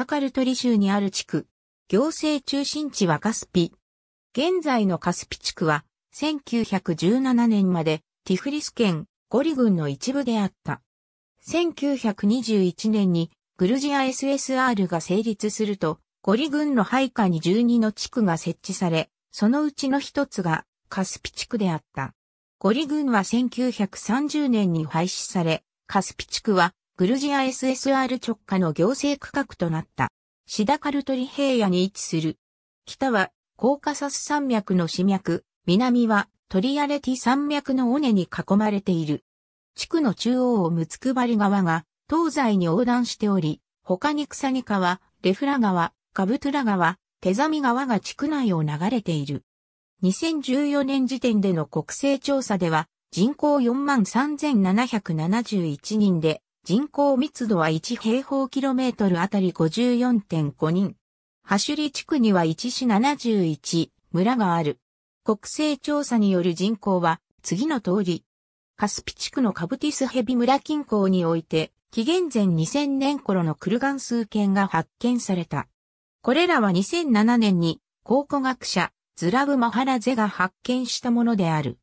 タカルトリ州にある地区。行政中心地はカスピ。現在のカスピ地区は、1917年までティフリス県ゴリ軍の一部であった。1921年にグルジア SSR が成立すると、ゴリ軍の配下に12の地区が設置され、そのうちの一つがカスピ地区であった。ゴリ軍は1930年に廃止され、カスピ地区はグルジア SSR 直下の行政区画となった、シダカルトリ平野に位置する。北は、コーカサス山脈の市脈、南は、トリアレティ山脈の尾根に囲まれている。地区の中央をムツクバリ川が、東西に横断しており、他に草木川、レフラ川、カブトゥラ川、テザミ川が地区内を流れている。2014年時点での国勢調査では、人口43,771人で、人口密度は1平方キロメートルあたり54.5人。ハシュリ地区には1市71村がある。国勢調査による人口は次の通り。カスピ地区のカブティスヘビ村近郊において、紀元前2000年頃のクルガン数件が発見された。これらは2007年に考古学者ズラブ・マハラゼが発見したものである。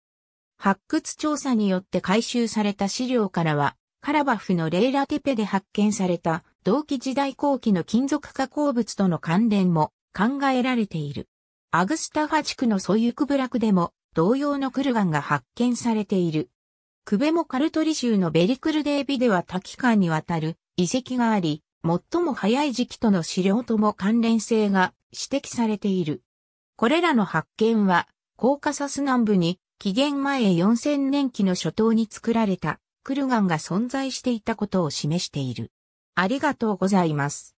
発掘調査によって回収された資料からは、カラバフのレイラテペで発見された同期時代後期の金属加工物との関連も考えられている。アグスタファ地区のソユクブラクでも同様のクルガンが発見されている。クベモカルトリ州のベリクルデービでは多期間にわたる遺跡があり、最も早い時期との資料とも関連性が指摘されている。これらの発見は、コーカサス南部に紀元前4000年期の初頭に作られたクルガンが存在していたことを示している。ありがとうございます。